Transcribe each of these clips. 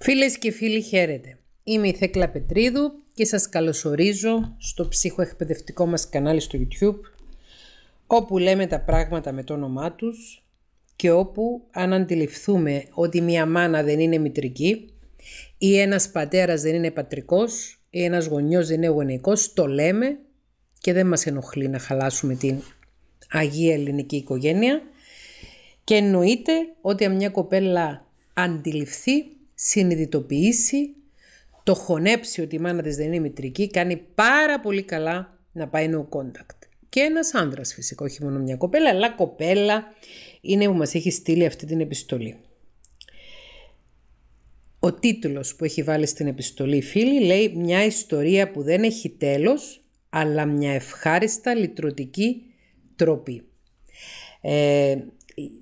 Φίλες και φίλοι χαίρετε. Είμαι η Θέκλα Πετρίδου και σας καλωσορίζω στο ψυχοεκπαιδευτικό μας κανάλι στο YouTube όπου λέμε τα πράγματα με το όνομά τους και όπου αν αντιληφθούμε ότι μια μάνα δεν είναι μητρική ή ένας πατέρας δεν είναι πατρικός ή ένας γονιός δεν είναι γονεϊκός, το λέμε και δεν μας ενοχλεί να χαλάσουμε την Αγία Ελληνική Οικογένεια και εννοείται ότι αν μια κοπέλα αντιληφθεί συνειδητοποιήσει, το χωνέψει ότι η μάνα της δεν είναι μητρική, κάνει πάρα πολύ καλά να πάει no contact. Και ένας άνδρας φυσικά, όχι μόνο μια κοπέλα, αλλά κοπέλα είναι που μας έχει στείλει αυτή την επιστολή. Ο τίτλος που έχει βάλει στην επιστολή φίλη λέει «Μια ιστορία που δεν έχει τέλος, αλλά μια ευχάριστα λυτρωτική τροπή». Ε,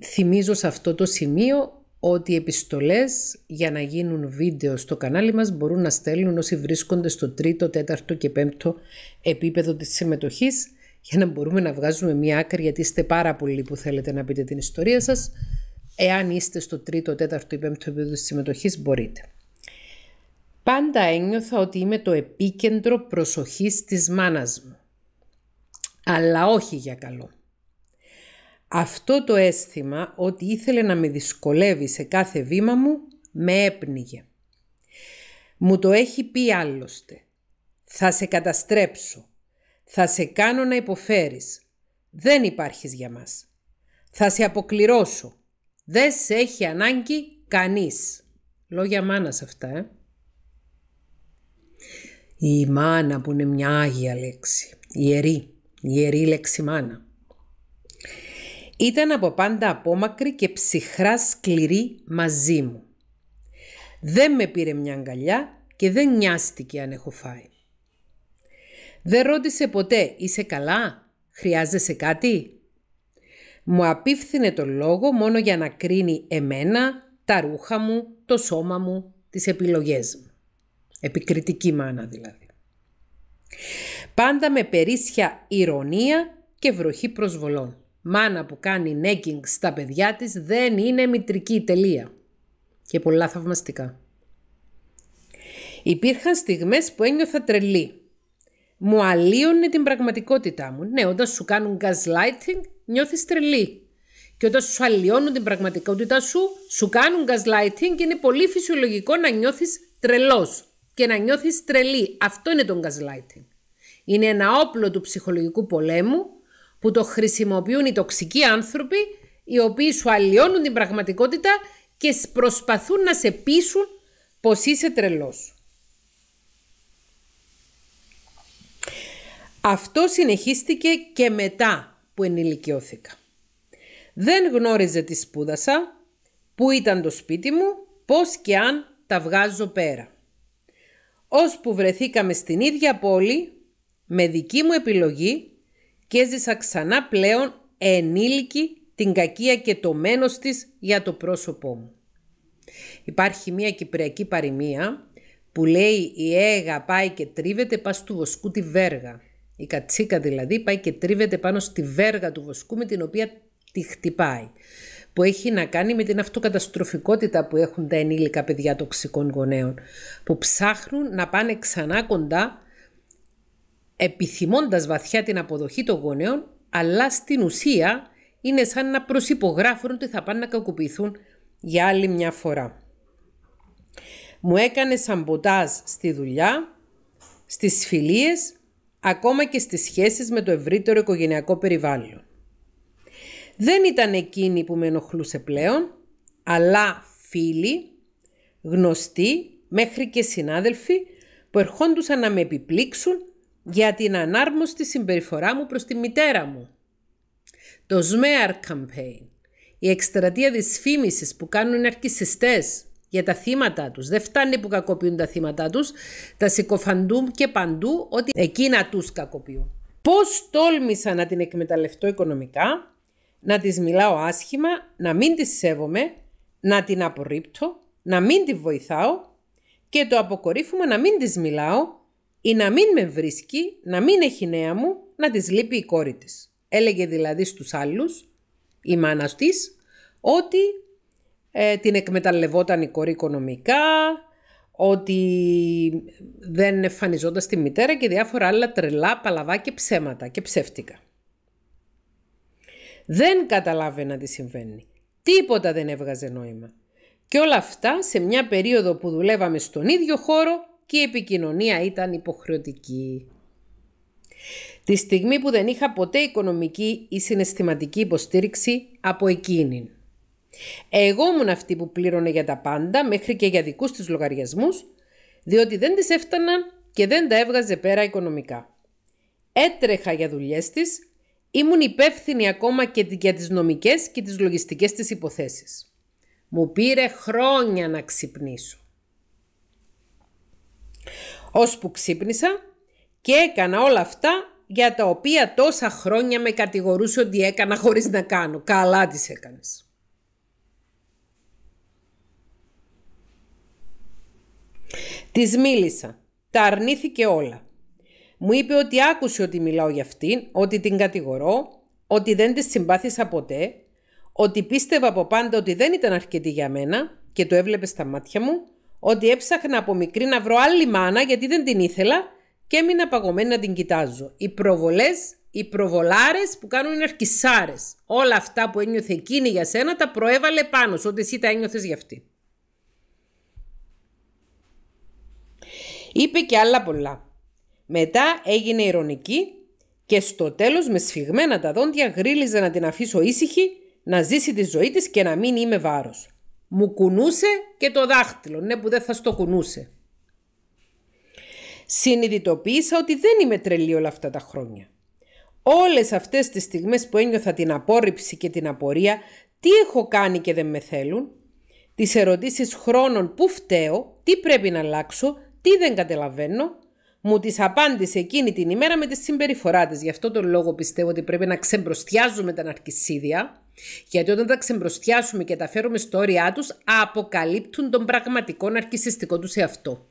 θυμίζω σε αυτό το σημείο ότι οι επιστολές για να γίνουν βίντεο στο κανάλι μας μπορούν να στέλνουν όσοι βρίσκονται στο τρίτο, τέταρτο και πέμπτο επίπεδο της συμμετοχής για να μπορούμε να βγάζουμε μια άκρη γιατί είστε πάρα πολλοί που θέλετε να πείτε την ιστορία σας. Εάν είστε στο τρίτο, τέταρτο ή πέμπτο επίπεδο της συμμετοχής μπορείτε. Πάντα ένιωθα ότι είμαι το επίκεντρο προσοχής της μάνας μου. Αλλά όχι για καλό. Αυτό το αίσθημα ότι ήθελε να με δυσκολεύει σε κάθε βήμα μου με έπνιγε. Μου το έχει πει άλλωστε. Θα σε καταστρέψω. Θα σε κάνω να υποφέρεις. Δεν υπάρχεις για μας. Θα σε αποκληρώσω. Δεν σε έχει ανάγκη κανείς. Λόγια μάνας αυτά, ε. Η μάνα που είναι μια άγια λέξη. Ιερή. Ιερή λέξη μάνα. Ήταν από πάντα απόμακρη και ψυχρά σκληρή μαζί μου. Δεν με πήρε μια αγκαλιά και δεν νοιάστηκε αν έχω φάει. Δεν ρώτησε ποτέ «Είσαι καλά, χρειάζεσαι κάτι» μου απίφθινε το λόγο μόνο για να κρίνει εμένα, τα ρούχα μου, το σώμα μου, τις επιλογές μου. Επικριτική μάνα δηλαδή. Πάντα με περίσσια ηρωνία και βροχή προσβολών μάνα που κάνει νέκινγκ στα παιδιά της δεν είναι μητρική τελεία. Και πολλά θαυμαστικά. Υπήρχαν στιγμές που ένιωθα τρελή. Μου αλλίωνε την πραγματικότητά μου. Ναι, όταν σου κάνουν gaslighting νιώθεις τρελή. Και όταν σου αλλοιώνουν την πραγματικότητά σου, σου κάνουν gaslighting και είναι πολύ φυσιολογικό να νιώθεις τρελός και να νιώθεις τρελή. Αυτό είναι το gaslighting. Είναι ένα όπλο του ψυχολογικού πολέμου που το χρησιμοποιούν οι τοξικοί άνθρωποι οι οποίοι σου αλλοιώνουν την πραγματικότητα και προσπαθούν να σε πείσουν πως είσαι τρελός. Αυτό συνεχίστηκε και μετά που ενηλικιώθηκα. Δεν γνώριζε τη σπούδασα, που ήταν το σπίτι μου, πώς και αν τα βγάζω πέρα. που βρεθήκαμε στην ίδια πόλη, με δική μου επιλογή και έζησα ξανά πλέον ενήλικη την κακία και το μένος της για το πρόσωπό μου. Υπάρχει μια κυπριακή παροιμία που λέει «Η έγα ε πάει και τρίβεται πας του βοσκού τη βέργα». Η κατσίκα δηλαδή πάει και τρίβεται πάνω στη βέργα του βοσκού με την οποία τη χτυπάει. Που έχει να κάνει με την αυτοκαταστροφικότητα που έχουν τα ενήλικα παιδιά τοξικών γονέων. Που ψάχνουν να πάνε ξανά κοντά επιθυμώντας βαθιά την αποδοχή των γονέων, αλλά στην ουσία είναι σαν να προσυπογράφουν ότι θα πάνε να κακοποιηθούν για άλλη μια φορά. Μου έκανε σαμποτάζ στη δουλειά, στις φιλίες, ακόμα και στις σχέσεις με το ευρύτερο οικογενειακό περιβάλλον. Δεν ήταν εκείνη που με ενοχλούσε πλέον, αλλά φίλοι, γνωστοί, μέχρι και συνάδελφοι που ερχόντουσαν να με επιπλήξουν για την ανάρμοστη συμπεριφορά μου προς τη μητέρα μου. Το SMEAR campaign, η εκστρατεία της φήμησης που κάνουν οι αρκισιστές για τα θύματα τους. Δεν φτάνει που κακοποιούν τα θύματα τους, τα συκοφαντούν και παντού ότι εκείνα τους κακοποιούν. Πώς τόλμησα να την εκμεταλλευτώ οικονομικά, να της μιλάω άσχημα, να μην της σέβομαι, να την απορρίπτω, να μην τη βοηθάω και το αποκορύφωμα να μην της μιλάω ή να μην με βρίσκει, να μην έχει νέα μου, να της λείπει η κόρη της. Έλεγε δηλαδή στους άλλους, η μάνα της, ότι ε, την εκμεταλλευόταν η κόρη οικονομικά, ότι δεν εμφανιζόταν στη μητέρα και διάφορα άλλα τρελά, παλαβά και ψέματα και ψεύτικα. Δεν καταλάβαινα τι συμβαίνει. Τίποτα δεν έβγαζε νόημα. Και όλα αυτά σε μια περίοδο που δουλεύαμε στον ίδιο χώρο και η επικοινωνία ήταν υποχρεωτική. Τη στιγμή που δεν είχα ποτέ οικονομική ή συναισθηματική υποστήριξη από εκείνη. Εγώ ήμουν αυτή που πλήρωνε για τα πάντα μέχρι και για δικούς της λογαριασμούς, διότι δεν τις έφταναν και δεν τα έβγαζε πέρα οικονομικά. Έτρεχα για δουλειές της, ήμουν υπεύθυνη ακόμα και για τις νομικές και τις λογιστικές της υποθέσεις. Μου πήρε χρόνια να ξυπνήσω που ξύπνησα και έκανα όλα αυτά για τα οποία τόσα χρόνια με κατηγορούσε ότι έκανα χωρίς να κάνω. Καλά τις έκανες. Της μίλησα. Τα αρνήθηκε όλα. Μου είπε ότι άκουσε ότι μιλάω για αυτήν, ότι την κατηγορώ, ότι δεν της συμπάθησα ποτέ, ότι πίστευα από πάντα ότι δεν ήταν αρκετή για μένα και το έβλεπε στα μάτια μου ότι έψαχνα από μικρή να βρω άλλη μάνα γιατί δεν την ήθελα και έμεινα παγωμένη να την κοιτάζω. Οι προβολές, οι προβολάρες που κάνουν είναι αρκισάρες. Όλα αυτά που ένιωθε εκείνη για σένα τα προέβαλε πάνω σου, ότι εσύ τα ένιωθες για αυτή. Είπε και άλλα πολλά. Μετά έγινε ηρωνική και στο τέλος με σφιγμένα τα δόντια γρίλιζε να την αφήσω ήσυχη, να ζήσει τη ζωή της και να μην είμαι βάρος. Μου κουνούσε και το δάχτυλο, ναι που δεν θα στο κουνούσε. Συνειδητοποίησα ότι δεν είμαι τρελή όλα αυτά τα χρόνια. Όλες αυτές τις στιγμές που ένιωθα την απόρριψη και την απορία, τι έχω κάνει και δεν με θέλουν, τις ερωτήσεις χρόνων που φταίω, τι πρέπει να αλλάξω, τι δεν καταλαβαίνω, μου τις απάντησε εκείνη την ημέρα με τη συμπεριφορά Γι' αυτό τον λόγο πιστεύω ότι πρέπει να ξεμπροστιάζουμε τα ναρκισίδια γιατί όταν τα ξεμπροστιάσουμε και τα φέρουμε στο όρια τους, αποκαλύπτουν τον πραγματικό ναρκισιστικό τους εαυτό.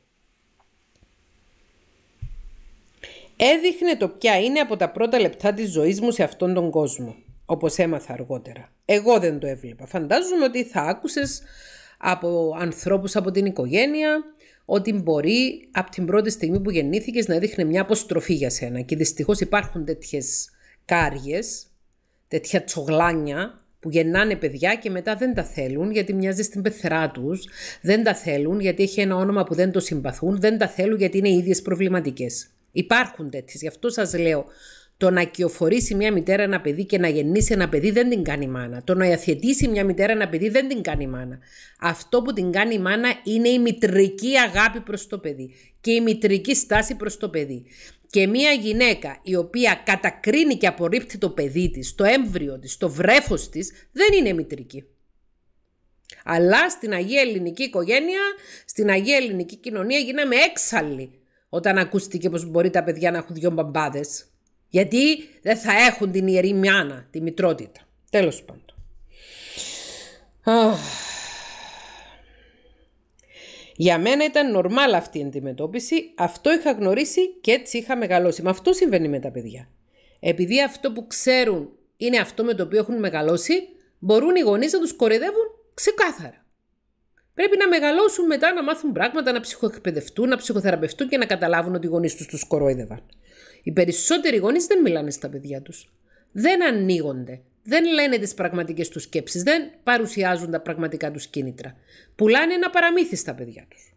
Έδειχνε το ποια είναι από τα πρώτα λεπτά της ζωής μου σε αυτόν τον κόσμο, όπως έμαθα αργότερα. Εγώ δεν το έβλεπα. Φαντάζομαι ότι θα άκουσες από ανθρώπους από την οικογένεια ότι μπορεί από την πρώτη στιγμή που γεννήθηκες να δείχνει μια αποστροφή για σένα. Και δυστυχώς υπάρχουν τέτοιες κάριες τέτοια τσογλάνια που γεννάνε παιδιά και μετά δεν τα θέλουν γιατί μοιάζει στην πεθερά τους, δεν τα θέλουν γιατί έχει ένα όνομα που δεν το συμπαθούν, δεν τα θέλουν γιατί είναι ίδιες προβληματικές. Υπάρχουν τέτοιες. Γι' αυτό σας λέω, το να κυοφορήσει μια μητέρα ένα παιδί και να γεννήσει ένα παιδί δεν την κάνει μάνα. Το να αθιετήσει μια μητέρα ένα παιδί δεν την κάνει μάνα. Αυτό που την κάνει μάνα είναι η μητρική αγάπη προς το παιδί και η μητρική στάση προς το παιδί και μία γυναίκα η οποία κατακρίνει και απορρίπτει το παιδί της, το έμβριο της, το βρέφος της, δεν είναι μητρική. Αλλά στην Αγία Ελληνική οικογένεια, στην Αγία Ελληνική κοινωνία γίναμε έξαλλοι όταν ακούστηκε πως μπορεί τα παιδιά να έχουν δυο μπαμπάδες. Γιατί δεν θα έχουν την ιερή μιάνα, τη μητρότητα. Τέλος πάντων. Για μένα ήταν νορμάλ αυτή η αντιμετώπιση, αυτό είχα γνωρίσει και έτσι είχα μεγαλώσει. Με αυτό συμβαίνει με τα παιδιά. Επειδή αυτό που ξέρουν είναι αυτό με το οποίο έχουν μεγαλώσει, μπορούν οι γονείς να τους κοροϊδεύουν ξεκάθαρα. Πρέπει να μεγαλώσουν μετά να μάθουν πράγματα, να ψυχοεκπαιδευτούν, να ψυχοθεραπευτούν και να καταλάβουν ότι οι γονείς τους τους κορόιδευαν. Οι περισσότεροι γονείς δεν μιλάνε στα παιδιά τους. Δεν ανοίγονται δεν λένε τις πραγματικές τους σκέψεις, δεν παρουσιάζουν τα πραγματικά τους κίνητρα. Πουλάνε ένα παραμύθι στα παιδιά τους.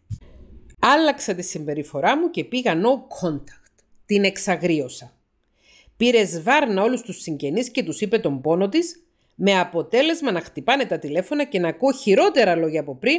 Άλλαξα τη συμπεριφορά μου και πήγα no contact. Την εξαγρίωσα. Πήρε σβάρνα όλους τους συγγενείς και τους είπε τον πόνο της, με αποτέλεσμα να χτυπάνε τα τηλέφωνα και να ακούω χειρότερα λόγια από πριν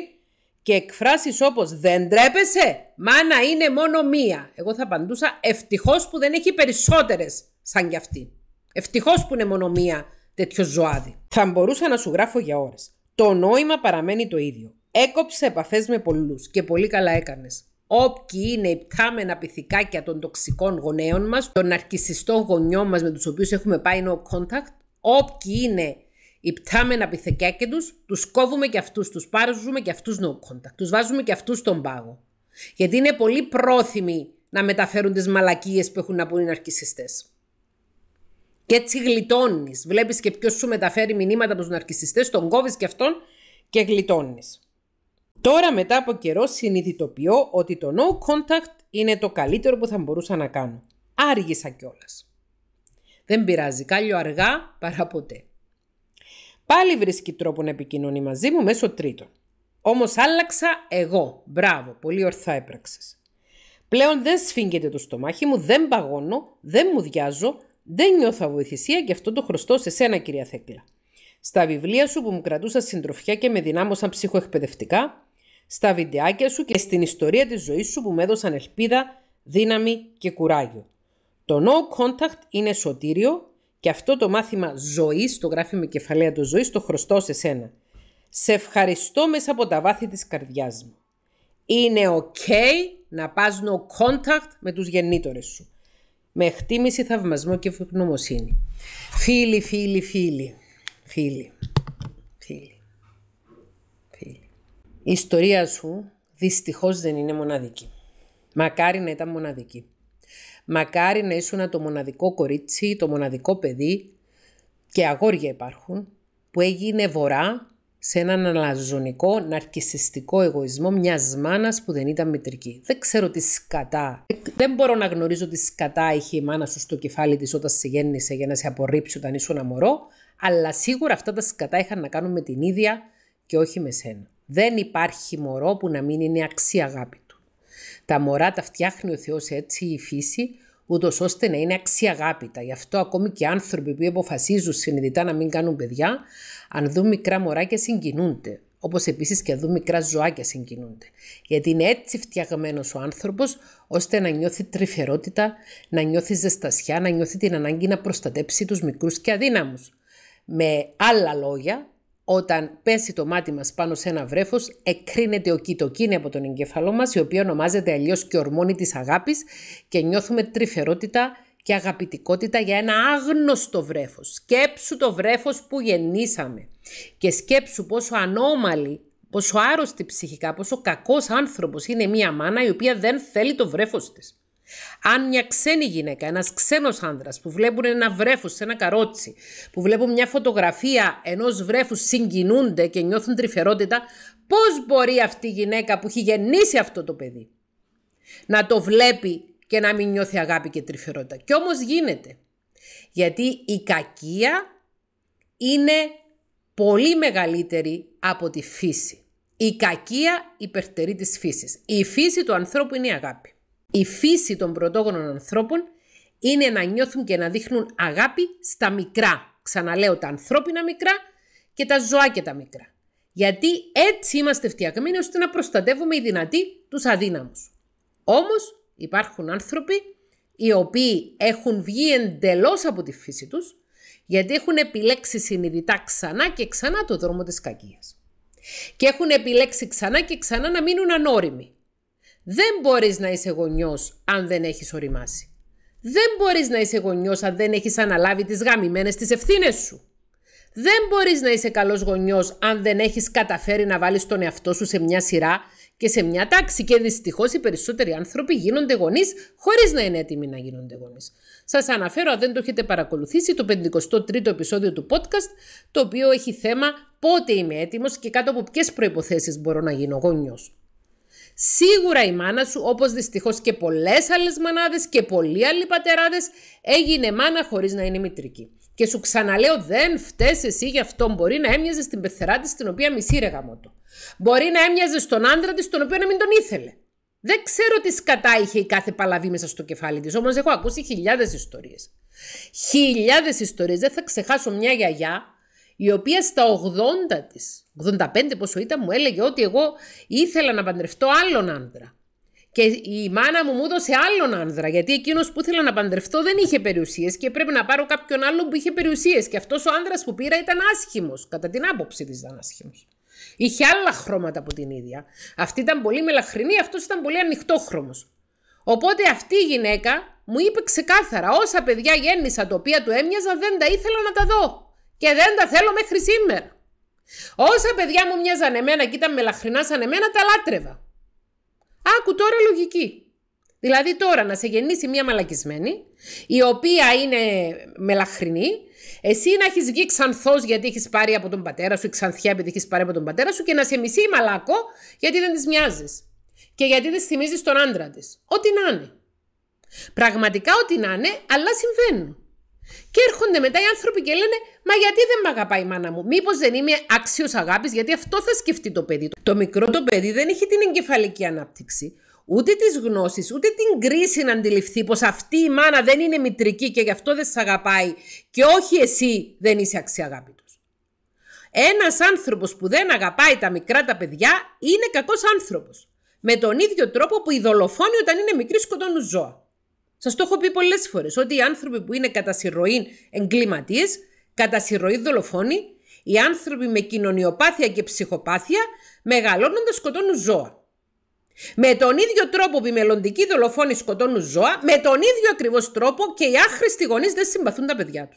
και εκφράσεις όπως «Δεν τρέπεσαι, μάνα είναι μόνο μία». Εγώ θα απαντούσα «Ευτυχώς που δεν έχει περισσότερες σαν κι αυτή». Ευτυχώς που είναι μόνο μία τέτοιο ζωάδι. Θα μπορούσα να σου γράφω για ώρες. Το νόημα παραμένει το ίδιο. Έκοψε επαφές με πολλούς και πολύ καλά έκανες. Όποιοι είναι οι πτάμενα πυθικάκια των τοξικών γονέων μας, των ναρκιστικών γονιών μας με τους οποίους έχουμε πάει no contact, όποιοι είναι οι πτάμενα πυθικάκια τους, τους κόβουμε και αυτούς, τους πάρουμε και αυτούς no contact, τους βάζουμε και αυτούς στον πάγο. Γιατί είναι πολύ πρόθυμοι να μεταφέρουν τις μαλακίες που έχουν να πούν οι ναρκιστέ. Και έτσι γλιτώνεις. Βλέπεις και ποιος σου μεταφέρει μηνύματα από τους ναρκιστέ, τον κόβεις και αυτόν και γλιτώνεις. Τώρα μετά από καιρό συνειδητοποιώ ότι το no contact είναι το καλύτερο που θα μπορούσα να κάνω. Άργησα κιόλας. Δεν πειράζει, κάλιο αργά παρά ποτέ. Πάλι βρίσκει τρόπο να επικοινωνεί μαζί μου μέσω τρίτων. Όμως άλλαξα εγώ. Μπράβο, πολύ ορθά έπραξες. Πλέον δεν σφίγγεται το στομάχι μου, δεν παγώνω, δεν μου διάζω, δεν νιώθω αβοηθησία και αυτό το χρωστώ σε σένα, κυρία Θέκλα. Στα βιβλία σου που μου κρατούσαν συντροφιά και με δυνάμωσαν ψυχοεκπαιδευτικά, στα βιντεάκια σου και στην ιστορία της ζωής σου που με έδωσαν ελπίδα, δύναμη και κουράγιο. Το no contact είναι σωτήριο και αυτό το μάθημα ζωής το γράφει με κεφαλαία το ζωή το χρωστώ σε σένα. Σε ευχαριστώ μέσα από τα βάθη της καρδιάς μου. Είναι ok να πας no contact με τους γεννήτορες σου με εκτίμηση, θαυμασμό και ευγνωμοσύνη. Φίλοι, φίλοι, φίλοι, φίλοι, φίλοι, φίλοι. Η ιστορία σου δυστυχώς δεν είναι μοναδική. Μακάρι να ήταν μοναδική. Μακάρι να ήσουν το μοναδικό κορίτσι, το μοναδικό παιδί και αγόρια υπάρχουν που έγινε βορρά σε έναν αλαζονικό, ναρκισιστικό εγωισμό μιας μάνας που δεν ήταν μητρική. Δεν ξέρω τι σκατά. Δεν μπορώ να γνωρίζω τι σκατά είχε η μάνα σου στο κεφάλι της όταν σε γέννησε για να σε απορρίψει όταν ήσουν αμορό, αλλά σίγουρα αυτά τα σκατά είχαν να κάνουν με την ίδια και όχι με σένα. Δεν υπάρχει μωρό που να μην είναι αξία αγάπη του. Τα μωρά τα φτιάχνει ο Θεός έτσι η φύση, ούτως ώστε να είναι αγάπητα. Γι' αυτό ακόμη και άνθρωποι που αποφασίζουν συνειδητά να μην κάνουν παιδιά, αν δουν μικρά μωράκια συγκινούνται, όπως επίσης και αν δουν μικρά ζωάκια συγκινούνται. Γιατί είναι έτσι φτιαγμένος ο άνθρωπος, ώστε να νιώθει τρυφερότητα, να νιώθει ζεστασιά, να νιώθει την ανάγκη να προστατέψει τους μικρούς και αδύναμους. Με άλλα λόγια, όταν πέσει το μάτι μας πάνω σε ένα βρέφος, εκρίνεται ο κοιτοκίνη από τον εγκεφαλό μας, η οποία ονομάζεται αλλιώς και ορμόνη της αγάπης και νιώθουμε τρυφερότητα, και αγαπητικότητα για ένα άγνωστο βρέφος. Σκέψου το βρέφος που γεννήσαμε και σκέψου πόσο ανώμαλη, πόσο άρρωστη ψυχικά, πόσο κακός άνθρωπος είναι μια μάνα η οποία δεν θέλει το βρέφος της. Αν μια ξένη γυναίκα, ένας ξένος άνδρας που βλέπουν ένα βρέφος σε ένα καρότσι, που βλέπουν μια φωτογραφία ενός βρέφους συγκινούνται και νιώθουν τρυφερότητα, πώς μπορεί αυτή η γυναίκα που έχει γεννήσει αυτό το παιδί να το βλέπει και να μην νιώθει αγάπη και τρυφερότητα. Κι όμως γίνεται. Γιατί η κακία είναι πολύ μεγαλύτερη από τη φύση. Η κακία υπερτερεί της φύσης. Η φύση του ανθρώπου είναι η αγάπη. Η φύση των πρωτόγονων ανθρώπων είναι να νιώθουν και να δείχνουν αγάπη στα μικρά. Ξαναλέω τα ανθρώπινα μικρά και τα ζωά και τα μικρά. Γιατί έτσι είμαστε φτιαγμένοι ώστε να προστατεύουμε οι δυνατοί τους αδύναμους. Όμως Υπάρχουν άνθρωποι οι οποίοι έχουν βγει εντελώς από τη φύση τους, γιατί έχουν επιλέξει συνειδητά ξανά και ξανά το δρόμο της κακίας. Και έχουν επιλέξει ξανά και ξανά να μείνουν ανώριμοι. Δεν μπορείς να είσαι γονιός αν δεν έχεις οριμάσει. Δεν μπορείς να είσαι γονιός αν δεν έχεις αναλάβει τις γαμημένες τις ευθύνες σου. Δεν μπορείς να είσαι καλός γονιός αν δεν έχεις καταφέρει να βάλεις τον εαυτό σου σε μια σειρά και σε μια τάξη. Και δυστυχώς οι περισσότεροι άνθρωποι γίνονται γονείς χωρίς να είναι έτοιμοι να γίνονται γονείς. Σας αναφέρω, αν δεν το έχετε παρακολουθήσει, το 53ο επεισόδιο του podcast, το οποίο έχει θέμα πότε είμαι έτοιμος και κάτω από ποιες προποθέσει μπορώ να γίνω γονιός. Σίγουρα η μάνα σου, όπως δυστυχώς και πολλές άλλες μανάδες και πολλοί άλλοι πατεράδες, έγινε μάνα χωρίς να είναι μητρική. Και σου ξαναλέω, δεν φταίει εσύ γι' αυτό. Μπορεί να έμοιαζες στην πεθερά της, την οποία μισήρεγα μότο. Μπορεί να έμοιαζε στον άντρα της, τον οποίο να μην τον ήθελε. Δεν ξέρω τι σκατά είχε η κάθε παλαβή μέσα στο κεφάλι της, όμως έχω ακούσει χιλιάδες ιστορίες. Χιλιάδες ιστορίες. Δεν θα ξεχάσω μια γιαγιά, η οποία στα 80 τη, 85 πόσο ήταν, μου έλεγε ότι εγώ ήθελα να παντρευτώ άλλον άντρα. Και η μάνα μου μου έδωσε άλλον άνδρα, γιατί εκείνος που ήθελα να παντρευτώ δεν είχε περιουσίες και πρέπει να πάρω κάποιον άλλον που είχε περιουσίες. Και αυτός ο άνδρα που πήρα ήταν άσχημος. Κατά την άποψη της ήταν άσχημος. Είχε άλλα χρώματα από την ίδια. Αυτή ήταν πολύ μελαχρινή, αυτός ήταν πολύ ανοιχτόχρωμος. Οπότε αυτή η γυναίκα μου είπε ξεκάθαρα: Όσα παιδιά γέννησα τα οποία του έμοιαζαν, δεν τα ήθελα να τα δω. Και δεν τα θέλω μέχρι σήμερα. Όσα παιδιά μου μοιάζαν εμένα και ήταν μελαχρινά σαν εμένα, τα λάτρευα. Άκου τώρα λογική. Δηλαδή τώρα να σε γεννήσει μια μαλακισμένη, η οποία είναι μελαχρινή, εσύ να έχεις βγει ξανθός γιατί έχεις πάρει από τον πατέρα σου, ξανθιά επειδή έχεις πάρει από τον πατέρα σου και να σε μισεί μαλακό γιατί δεν της μοιάζεις. Και γιατί δεν θυμίζεις τον άντρα της. Ό,τι να είναι. Πραγματικά ό,τι να είναι, αλλά συμβαίνουν. Και έρχονται μετά οι άνθρωποι και λένε Μα γιατί δεν με αγαπάει η μάνα μου, Μήπως δεν είμαι άξιος αγάπης, γιατί αυτό θα σκεφτεί το παιδί του. Το μικρό το παιδί δεν έχει την εγκεφαλική ανάπτυξη ούτε τις γνώσεις, ούτε την κρίση να αντιληφθεί πως αυτή η μάνα δεν είναι μητρική και γι' αυτό δεν σε αγαπάει και όχι εσύ δεν είσαι αξιαγάπητος. Ένας άνθρωπος που δεν αγαπάει τα μικρά τα παιδιά είναι κακός άνθρωπος. Με τον ίδιο τρόπο που οι δολοφόνοι όταν είναι μικροί σκοτώνουν ζώα. Σας το έχω πει πολλές φορές ότι οι άνθρωποι που είναι κατά συρροή εγκληματίες, κατά συρροή δολοφόνοι, οι άνθρωποι με κοινωνιοπάθεια και ψυχοπάθεια μεγαλώνοντας σκοτώνουν ζώα. Με τον ίδιο τρόπο που οι μελλοντικοί δολοφόνοι σκοτώνουν ζώα, με τον ίδιο ακριβώς τρόπο και οι άχρηστοι γονείς δεν συμπαθούν τα παιδιά τους.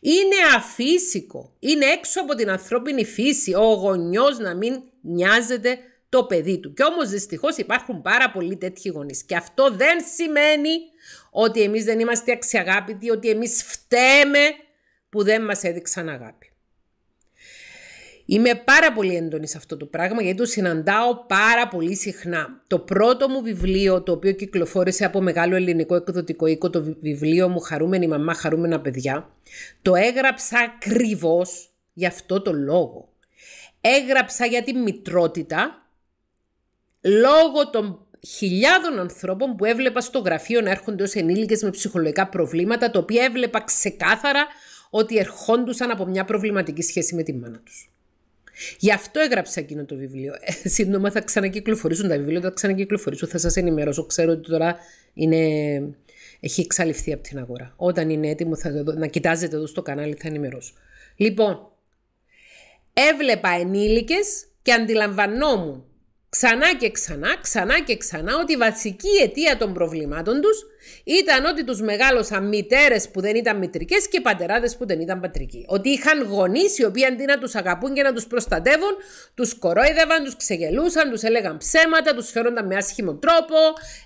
Είναι αφύσικο, είναι έξω από την ανθρώπινη φύση ο γονιός να μην νοιάζεται το παιδί του. Και όμως δυστυχώς υπάρχουν πάρα πολλοί τέτοιοι γονείς. Και αυτό δεν σημαίνει ότι εμείς δεν είμαστε αξιαγάπητοι, ότι εμείς φταίμε που δεν μας έδειξαν αγάπη. Είμαι πάρα πολύ έντονη σε αυτό το πράγμα γιατί το συναντάω πάρα πολύ συχνά. Το πρώτο μου βιβλίο το οποίο κυκλοφόρησε από μεγάλο ελληνικό εκδοτικό οίκο, το βιβλίο μου «Χαρούμενη μαμά, χαρούμενα παιδιά», το έγραψα ακριβώς γι' αυτό το λόγο. Έγραψα για τη μητρότητα λόγω των χιλιάδων ανθρώπων που έβλεπα στο γραφείο να έρχονται ως ενήλικες με ψυχολογικά προβλήματα, τα οποία έβλεπα ξεκάθαρα ότι ερχόντουσαν από μια προβληματική σχέση με τη μάνα τους. Γι' αυτό έγραψα εκείνο το βιβλίο. Ε, σύντομα θα ξανακυκλοφορήσουν τα βιβλία, θα ξανακυκλοφορήσουν, θα σας ενημερώσω. Ξέρω ότι τώρα είναι... έχει εξαλειφθεί από την αγορά. Όταν είναι έτοιμο θα να κοιτάζετε εδώ στο κανάλι θα ενημερώσω. Λοιπόν, έβλεπα ενήλικες και αντιλαμβανόμουν ξανά και ξανά, ξανά και ξανά, ότι η βασική αιτία των προβλημάτων τους ήταν ότι τους μεγάλωσαν μητέρες που δεν ήταν μητρικές και πατεράδες που δεν ήταν πατρικοί. Ότι είχαν γονείς οι οποίοι αντί να τους αγαπούν και να τους προστατεύουν, τους κορόιδευαν, τους ξεγελούσαν, τους έλεγαν ψέματα, τους φέρονταν με άσχημο τρόπο,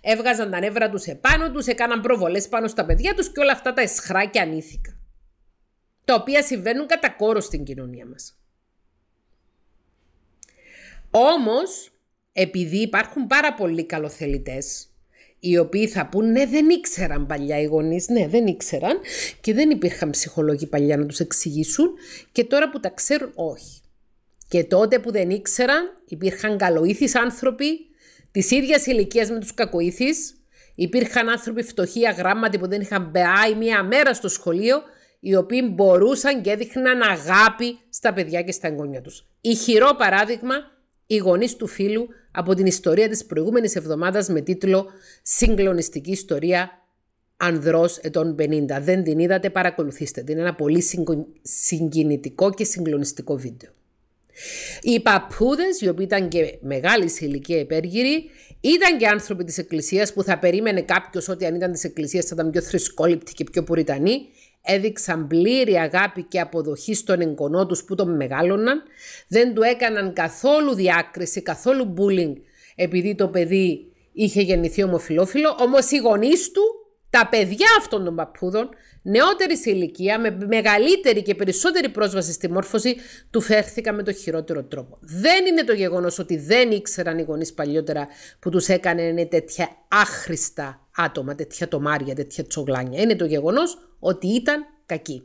έβγαζαν τα νεύρα τους επάνω τους, έκαναν προβολές πάνω στα παιδιά τους και όλα αυτά τα εσχρά και ανήθικα. Τα οποία συμβαίνουν κατά κόρο στην κοινωνία μας. Όμως, επειδή υπάρχουν πάρα πολλοί καλοθελητές οι οποίοι θα πούν ναι δεν ήξεραν παλιά οι γονείς, ναι δεν ήξεραν και δεν υπήρχαν ψυχολόγοι παλιά να τους εξηγήσουν και τώρα που τα ξέρουν όχι. Και τότε που δεν ήξεραν υπήρχαν καλοήθεις άνθρωποι της ίδιας ηλικίας με τους κακοήθεις, υπήρχαν άνθρωποι φτωχοί αγράμματοι που δεν είχαν μπεάει μία μέρα στο σχολείο οι οποίοι μπορούσαν και έδειχναν αγάπη στα παιδιά και στα εγγόνια τους. χειρό παράδειγμα οι γονείς του φίλου από την ιστορία της προηγούμενης εβδομάδας με τίτλο «Συγκλονιστική ιστορία ανδρός ετών 50». Δεν την είδατε, παρακολουθήστε την. Είναι ένα πολύ συγκινητικό και συγκλονιστικό βίντεο. Οι παππούδες, οι οποίοι ήταν και μεγάλης ηλικία υπέργυροι, ήταν και άνθρωποι της Εκκλησίας που θα περίμενε κάποιος ότι αν ήταν της Εκκλησίας θα ήταν πιο θρησκόληπτοι και πιο πουρητανοί έδειξαν πλήρη αγάπη και αποδοχή στον εγγονό τους που τον μεγάλωναν, δεν του έκαναν καθόλου διάκριση, καθόλου bullying επειδή το παιδί είχε γεννηθεί ομοφιλόφιλο, όμως οι γονείς του, τα παιδιά αυτών των παππούδων, νεότερη σε ηλικία, με μεγαλύτερη και περισσότερη πρόσβαση στη μόρφωση, του φέρθηκαν με το χειρότερο τρόπο. Δεν είναι το γεγονός ότι δεν ήξεραν οι γονείς παλιότερα που τους έκανε τέτοια άχρηστα άτομα, τέτοια τομάρια, τέτοια τσογλάνια. Είναι το γεγονός ότι ήταν κακοί.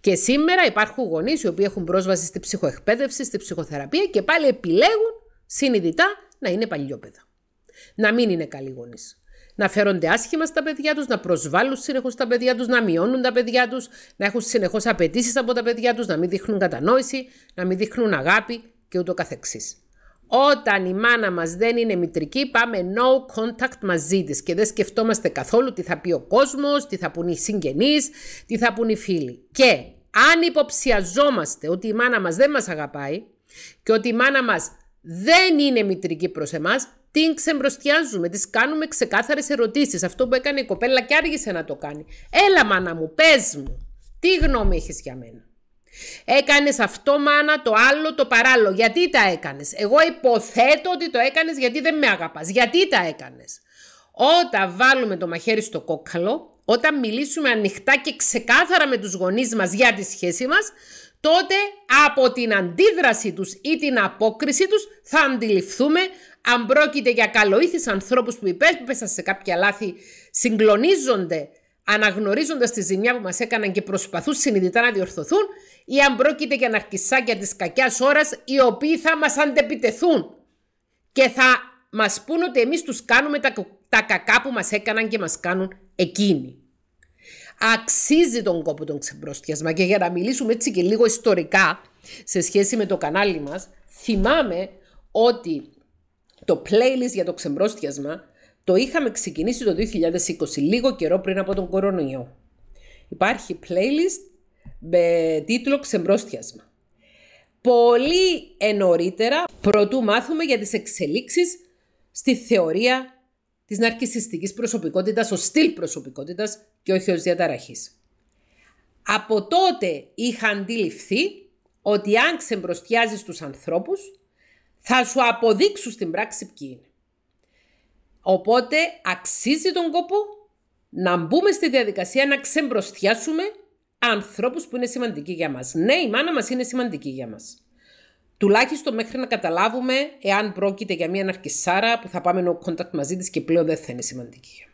Και σήμερα υπάρχουν γονείς οι οποίοι έχουν πρόσβαση στη ψυχοεκπαίδευση, στη ψυχοθεραπεία και πάλι επιλέγουν συνειδητά να είναι παλιόπαιδα. Να μην είναι καλοί γονείς. Να φέρονται άσχημα στα παιδιά τους, να προσβάλλουν συνεχώς τα παιδιά τους, να μειώνουν τα παιδιά τους, να έχουν συνεχώς απαιτήσεις από τα παιδιά τους, να μην δείχνουν κατανόηση, να μην δείχνουν αγάπη και ούτω καθεξής. Όταν η μάνα μας δεν είναι μητρική πάμε no contact μαζί της και δεν σκεφτόμαστε καθόλου τι θα πει ο κόσμος, τι θα πούν οι συγγενείς, τι θα πούν οι φίλοι. Και αν υποψιαζόμαστε ότι η μάνα μας δεν μας αγαπάει και ότι η μάνα μας δεν είναι μητρική προς εμάς, την ξεμπροστιάζουμε, τις κάνουμε ξεκάθαρες ερωτήσεις Αυτό που έκανε η κοπέλα και άργησε να το κάνει. Έλα, μάνα μου, πες μου, τι γνώμη έχεις για μένα. Έκανες αυτό μάνα, το άλλο, το παράλληλο. Γιατί τα έκανες. Εγώ υποθέτω ότι το έκανες γιατί δεν με αγαπάς. Γιατί τα έκανες. Όταν βάλουμε το μαχαίρι στο κόκκαλο, όταν μιλήσουμε ανοιχτά και ξεκάθαρα με τους γονείς μας για τη σχέση μας, τότε από την αντίδραση τους ή την απόκριση τους θα αντιληφθούμε αν πρόκειται για καλοήθης ανθρώπους που υπέσπεσαν σε κάποια λάθη, συγκλονίζονται αναγνωρίζοντας τη ζημιά που μας έκαναν και προσπαθούν συνειδητά να διορθωθούν, ή αν πρόκειται για ναρκισάκια της κακιάς ώρας, οι οποίοι θα μας αντεπιτεθούν και θα μας πούν ότι εμείς τους κάνουμε τα, τα κακά που μας έκαναν και μας κάνουν εκείνοι. Αξίζει τον κόπο των ξεμπρόστιασμα και για να μιλήσουμε έτσι και λίγο ιστορικά σε σχέση με το κανάλι μας, θυμάμαι ότι το playlist για το ξεμπρόστιασμα το είχαμε ξεκινήσει το 2020, λίγο καιρό πριν από τον κορονοϊό. Υπάρχει playlist με τίτλο «Ξεμπρόστιασμα». Πολύ ενωρίτερα, προτού μάθουμε για τις εξελίξεις στη θεωρία της ναρκισιστικής προσωπικότητας, ο στυλ προσωπικότητας και όχι ως διαταραχής. Από τότε είχα αντιληφθεί ότι αν ξεμπροστιάζεις τους ανθρώπους, θα σου αποδείξουν στην πράξη ποιοι είναι. Οπότε αξίζει τον κόπο να μπούμε στη διαδικασία να ξεμπροστιάσουμε ανθρώπους που είναι σημαντικοί για μας. Ναι, η μάνα μας είναι σημαντική για μας. Τουλάχιστον μέχρι να καταλάβουμε εάν πρόκειται για μια αναρκησάρα που θα πάμε no contact μαζί της και πλέον δεν θα είναι σημαντική για μας.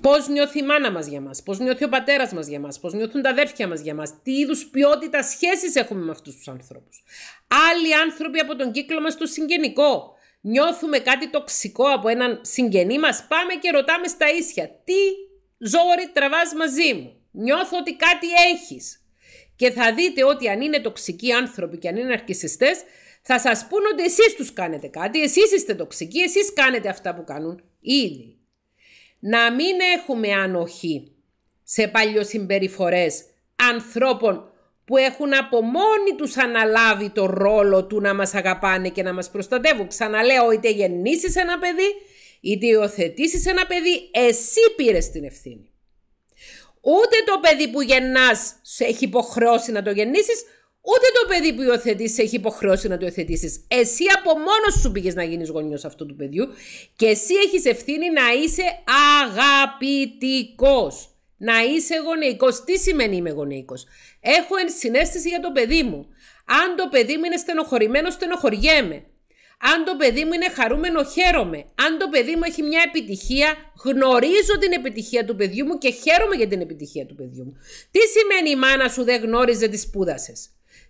Πώς νιώθει η μάνα μας για μας, Πώς νιώθει ο πατέρας μας για μας, πώς νιώθουν τα αδέρφια μας για μας, τι είδους ποιότητα σχέσει έχουμε με αυτούς τους ανθρώπους. Άλλοι άνθρωποι από τον κύκλο μας το συγγενικό, νιώθουμε κάτι τοξικό από έναν συγγενή μας, πάμε και ρωτάμε στα ίσια «Τι ζόρι τραβάς μαζί μου, νιώθω ότι κάτι έχεις». Και θα δείτε ότι αν είναι τοξικοί άνθρωποι και αν είναι αρκισιστές, θα σας πούν ότι εσείς τους κάνετε κάτι, εσείς είστε τοξικοί, εσείς κάνετε αυτά που κάνουν ήδη. Να μην έχουμε ανοχή σε παλιοσυμπεριφορές ανθρώπων που έχουν από μόνοι τους αναλάβει το ρόλο του να μας αγαπάνε και να μας προστατεύουν. Ξαναλέω, είτε γεννήσεις ένα παιδί, είτε υιοθετήσεις ένα παιδί, εσύ πήρες την ευθύνη. Ούτε το παιδί που γεννάς σε έχει υποχρεώσει να το γεννήσεις, ούτε το παιδί που υιοθετήσει έχει υποχρεώσει να το υιοθετήσεις. Εσύ από μόνος σου πήγες να γίνεις γονιός αυτού του παιδιού και εσύ έχεις ευθύνη να είσαι αγαπητικός. Να είσαι γονεϊκός. Τι σημαίνει είμαι γονεϊκός. Έχω συνέστηση για το παιδί μου. Αν το παιδί μου είναι στενοχωρημένο, στενοχωριέμαι. Αν το παιδί μου είναι χαρούμενο, χαίρομαι. Αν το παιδί μου έχει μια επιτυχία, γνωρίζω την επιτυχία του παιδιού μου και χαίρομαι για την επιτυχία του παιδιού μου. Τι σημαίνει η μάνα σου δεν γνώριζε τις σπούδασες.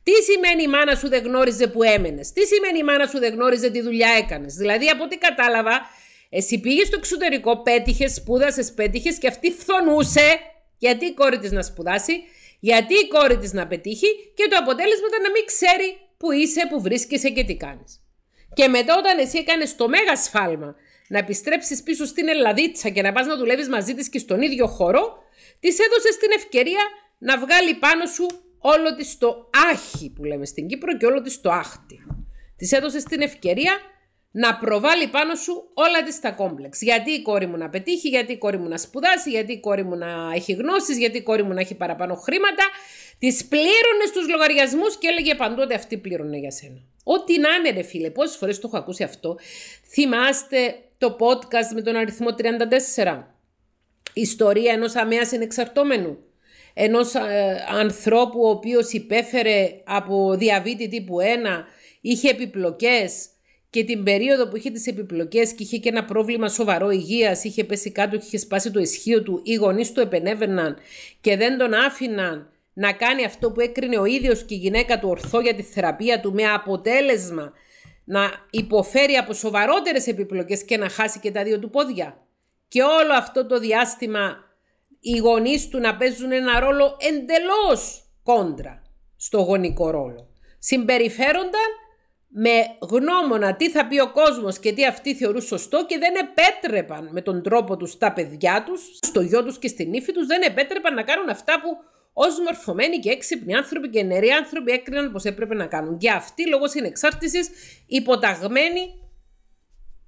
Τι σημαίνει η μάνα σου δεν γνώριζε που έμενες. Τι σημαίνει η μάνα σου δεν γνώριζε τι δουλειά έκανες. Δηλαδή, από ό,τι κατάλαβα, εσύ πήγες στο εξωτερικό, πέτυχες, σπούδασες, πέτυχες και αυτή φθονούσε. Γιατί η κόρη της να σπουδάσει, γιατί η κόρη της να πετύχει και το αποτέλεσμα ήταν να μην ξέρει που είσαι, που βρίσκεσαι και τι κάνεις. Και μετά, όταν εσύ έκανες το μέγα σφάλμα να επιστρέψεις πίσω στην Ελλαδίτσα και να πας να δουλεύεις μαζί της και στον ίδιο χώρο, της έδωσες την ευκαιρία να βγάλει πάνω σου όλο της το άχι που λέμε στην Κύπρο και όλο της το άχτι. Της έδωσες την ευκαιρία να προβάλλει πάνω σου όλα της τα κόμπλεξ. Γιατί η κόρη μου να πετύχει, γιατί η κόρη μου να σπουδάσει, γιατί η κόρη μου να έχει γνώσεις, γιατί η κόρη μου να έχει παραπάνω χρήματα. Τις πλήρωνε στους λογαριασμούς και έλεγε παντού ότι αυτή πλήρωνε για σένα. Ό,τι να είναι ρε φίλε, πόσες φορές το έχω ακούσει αυτό. Θυμάστε το podcast με τον αριθμό 34. Ιστορία ενός αμέας ενεξαρτώμενου. Ενός ε, ανθρώπου ο οποίος υπέφερε από διαβήτη τύπου 1, είχε επιπλοκές, και την περίοδο που είχε τις επιπλοκές και είχε και ένα πρόβλημα σοβαρό υγείας είχε πέσει κάτω και είχε σπάσει το ισχύο του, οι γονείς του επενέβαιναν και δεν τον άφηναν να κάνει αυτό που έκρινε ο ίδιος και η γυναίκα του ορθό για τη θεραπεία του με αποτέλεσμα να υποφέρει από σοβαρότερες επιπλοκές και να χάσει και τα δύο του πόδια. Και όλο αυτό το διάστημα οι γονείς του να παίζουν ένα ρόλο εντελώς κόντρα στο γονικό ρόλο. Συμπεριφέρονταν με γνώμονα τι θα πει ο κόσμος και τι αυτοί θεωρούν σωστό και δεν επέτρεπαν με τον τρόπο τους τα παιδιά τους, στο γιο τους και στην ύφη τους, δεν επέτρεπαν να κάνουν αυτά που ως μορφωμένοι και έξυπνοι άνθρωποι και νεροί άνθρωποι έκριναν πως έπρεπε να κάνουν. Και αυτοί λόγω συνεξάρτησης υποταγμένοι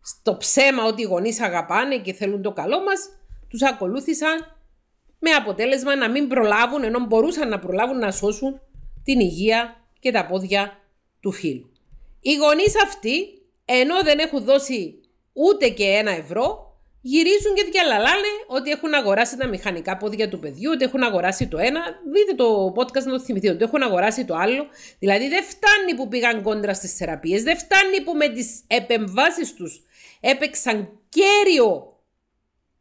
στο ψέμα ότι οι γονείς αγαπάνε και θέλουν το καλό μας, τους ακολούθησαν με αποτέλεσμα να μην προλάβουν, ενώ μπορούσαν να προλάβουν να σώσουν την υγεία και τα πόδια του φίλου. Οι γονείς αυτοί, ενώ δεν έχουν δώσει ούτε και ένα ευρώ, γυρίζουν και διαλαλάνε ότι έχουν αγοράσει τα μηχανικά πόδια του παιδιού, ότι έχουν αγοράσει το ένα. Δείτε το podcast να το θυμηθείτε, ότι έχουν αγοράσει το άλλο. Δηλαδή δεν φτάνει που πήγαν κόντρα στις θεραπείες, δεν φτάνει που με τις επεμβάσεις τους έπαιξαν κέριο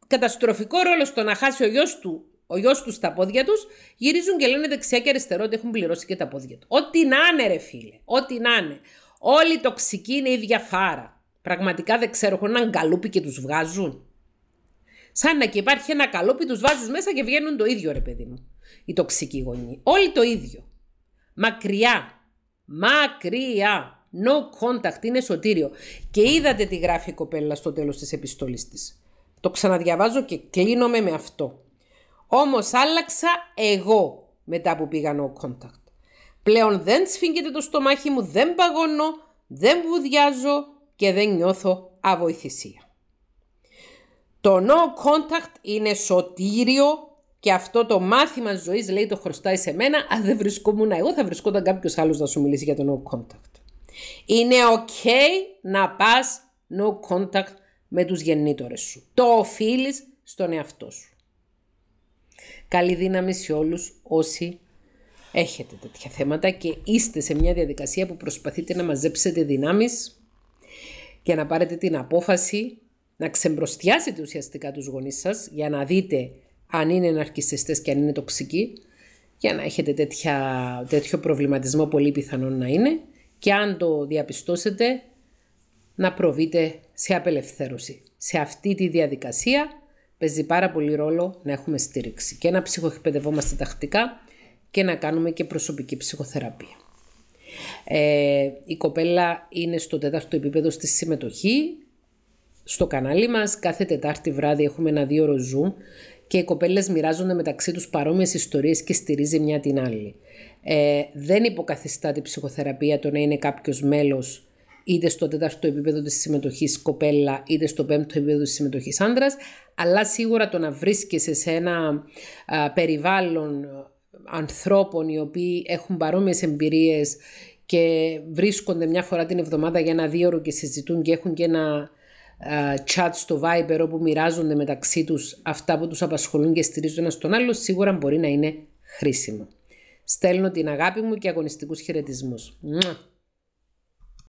καταστροφικό ρόλο στο να χάσει ο γιος του ο γιος τους στα πόδια τους, γυρίζουν και λένε δεξιά και αριστερό ότι έχουν πληρώσει και τα πόδια του. Ό,τι να είναι, ρε φίλε. Ό,τι να είναι. Όλοι οι τοξικοί είναι η ίδια φάρα. Πραγματικά δεν ξέρω, έχουν έναν καλούπι και τους βγάζουν. Σαν να και υπάρχει ένα καλούπι, τους βάζεις μέσα και βγαίνουν το ίδιο ρε παιδί μου. Οι τοξικοί γονεί. Όλοι το ίδιο. Μακριά. Μακριά. No contact. Είναι σωτήριο. Και είδατε τι γράφει η κοπέλα στο τέλος της επιστολής της. Το ξαναδιαβάζω και κλείνομαι με αυτό. Όμως άλλαξα εγώ μετά που πήγα no contact. Πλέον δεν σφίγγεται το στομάχι μου, δεν παγώνω, δεν βουδιάζω και δεν νιώθω αβοηθησία. Το no contact είναι σωτήριο και αυτό το μάθημα ζωής λέει το χρωστάει σε μένα. Αν δεν βρισκόμουν εγώ θα βρισκόταν κάποιος άλλος να σου μιλήσει για το no contact. Είναι ok να πας no contact με τους γεννήτωρες σου. Το οφείλεις στον εαυτό σου. Καλή δύναμη σε όλους όσοι έχετε τέτοια θέματα και είστε σε μια διαδικασία που προσπαθείτε να μαζέψετε δυνάμεις και να πάρετε την απόφαση να ξεμπροστιάσετε ουσιαστικά τους γονείς σας για να δείτε αν είναι ναρκιστές και αν είναι τοξικοί για να έχετε τέτοια, τέτοιο προβληματισμό πολύ πιθανόν να είναι και αν το διαπιστώσετε να προβείτε σε απελευθέρωση. Σε αυτή τη διαδικασία παίζει πάρα πολύ ρόλο να έχουμε στήριξη και να ψυχοεκπαιδευόμαστε τακτικά και να κάνουμε και προσωπική ψυχοθεραπεία. Ε, η κοπέλα είναι στο τέταρτο επίπεδο στη συμμετοχή. Στο κανάλι μας κάθε τετάρτη βράδυ έχουμε ένα δύο ροζού και οι κοπέλες μοιράζονται μεταξύ τους παρόμοιες ιστορίες και στηρίζει μια την άλλη. Ε, δεν υποκαθιστά την ψυχοθεραπεία το να είναι κάποιος μέλος είτε στο τέταρτο επίπεδο της συμμετοχής κοπέλα, είτε στο πέμπτο επίπεδο της συμμετοχής άντρας, αλλά σίγουρα το να βρίσκεσαι σε ένα περιβάλλον ανθρώπων οι οποίοι έχουν παρόμοιες εμπειρίες και βρίσκονται μια φορά την εβδομάδα για ένα δύο ώρο και συζητούν και έχουν και ένα chat στο Viber όπου μοιράζονται μεταξύ τους αυτά που τους απασχολούν και στηρίζουν ένα στον άλλο, σίγουρα μπορεί να είναι χρήσιμο. Στέλνω την αγάπη μου και αγωνιστικούς χαιρετισμούς.